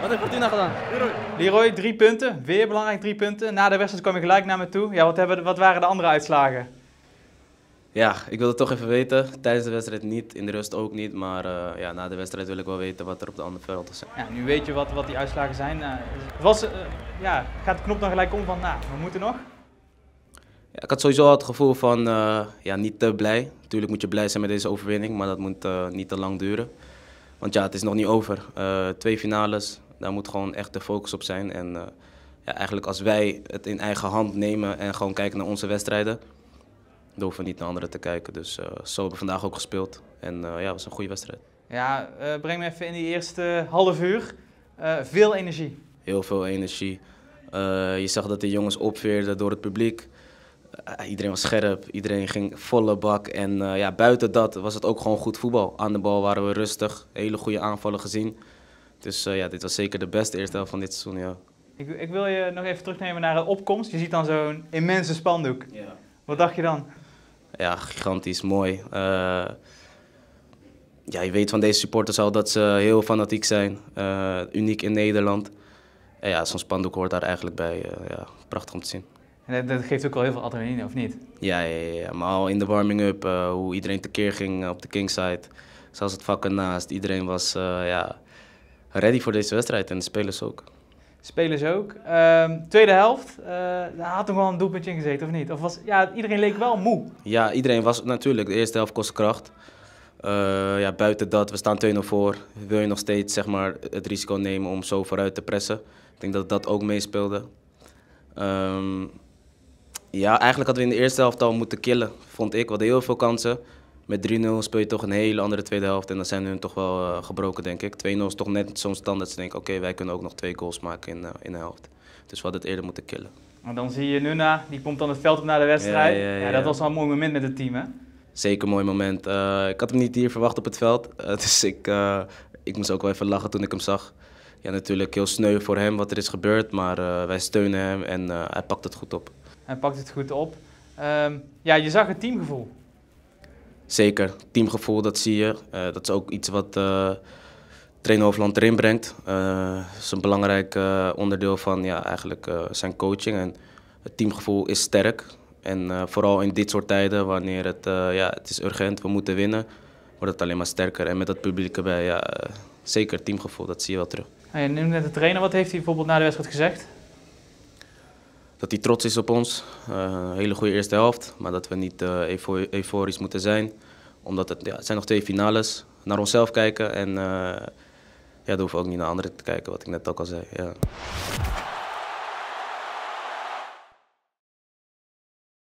Wat heeft Fortuna gedaan? Leroy. drie punten. Weer belangrijk drie punten. Na de wedstrijd kwam je gelijk naar me toe. Ja, wat, hebben, wat waren de andere uitslagen? Ja, ik wilde toch even weten. Tijdens de wedstrijd niet, in de rust ook niet. Maar eh, ja, na de wedstrijd wil ik wel weten wat er op de andere velden is. Ja, nu weet je wat, wat die uitslagen zijn. Eh, was, eh, ja, gaat de knop dan gelijk om van, nou, we moeten nog? Ja, ik had sowieso het gevoel van, ja, niet te blij. Natuurlijk moet je blij zijn met deze overwinning, maar dat moet niet te lang duren. Want ja, het is nog niet over. Eh, twee finales, daar moet gewoon echt de focus op zijn. En eh, ja, eigenlijk als wij het in eigen hand nemen en gewoon kijken naar onze wedstrijden, dan hoeven we niet naar anderen te kijken. Dus eh, zo hebben we vandaag ook gespeeld. En ja, het was een goede wedstrijd. Ja, breng me even in die eerste half uur. veel energie. Heel veel energie. je zag dat de jongens opveerden door het publiek. Eh, iedereen was scherp, iedereen ging volle bak. En eh, ja, buiten dat was het ook gewoon goed voetbal. Aan de bal waren we rustig, hele goede aanvallen gezien. Dus eh, ja, dit was zeker de beste eerste helft van dit seizoen. Ja. Ik, ik wil je nog even terugnemen naar de opkomst. Je ziet dan zo'n immense spandoek. Ja. Wat dacht je dan? Ja, gigantisch mooi. ja, je weet van deze supporters al dat ze heel fanatiek zijn. uniek in Nederland. En ja, zo'n spandoek hoort daar eigenlijk bij. ja, prachtig om te zien. En dat, geeft ook al heel veel adrenaline, of niet? Ja, ja, ja. maar al in de warming-up, eh, hoe iedereen tekeer ging eh, op de kingside. Zelfs het vak ernaast. Iedereen was eh, ja, ready voor deze wedstrijd en de spelers ook. Spelers ook. Ehm, tweede helft, daar had nog wel een doelpuntje in gezeten, of niet? Of was, ja, iedereen leek wel moe. Ja, iedereen was natuurlijk. De eerste helft kost kracht. ja, buiten dat, we staan 2-0 voor. Wil je nog steeds zeg maar, het risico nemen om zo vooruit te pressen? Ik denk dat dat ook meespeelde. Ehm, ja, eigenlijk hadden we in de eerste helft al moeten killen, vond ik. We hadden heel veel kansen. Met 3-0 speel je toch een hele andere tweede helft. En dan zijn hun toch wel eh, gebroken, denk ik. 2-0 is toch net zo'n standaard. Ze denken, oké, wij kunnen ook nog twee goals maken in, eh, in de helft. Dus we hadden het eerder moeten killen. Maar dan zie je Nuna, die komt dan het veld op naar de wedstrijd. Ja, dat was al een mooi moment met het team, hè? Zeker een mooi moment. Eh, ik had hem niet hier verwacht op het veld. dus ik, ik moest ook wel even lachen toen ik hem zag. Ja, natuurlijk heel sneu voor hem wat er is gebeurd. Maar wij steunen hem en hij pakt het goed op en pakt het goed op. Ehm, ja, je zag het teamgevoel. Zeker, teamgevoel, dat zie je. Eh, dat is ook iets wat uh, trainer Hoofdland erin brengt. Uh, is een belangrijk onderdeel van ja, eigenlijk, zijn coaching. En het teamgevoel is sterk. En vooral in dit soort tijden, wanneer het, ja, het is urgent, we moeten winnen, wordt het alleen maar sterker. En met dat publiek erbij, ja, zeker teamgevoel, dat zie je wel terug. En nu net de trainer, wat heeft hij bijvoorbeeld na de wedstrijd gezegd? dat hij trots is op ons. een eh, hele goede eerste helft, maar dat we niet eh, euforisch moeten zijn. Omdat het, ja, het zijn nog twee finales. Naar onszelf kijken en eh, ja, daar hoeven we ook niet naar anderen te kijken, wat ik net ook al zei. Ja.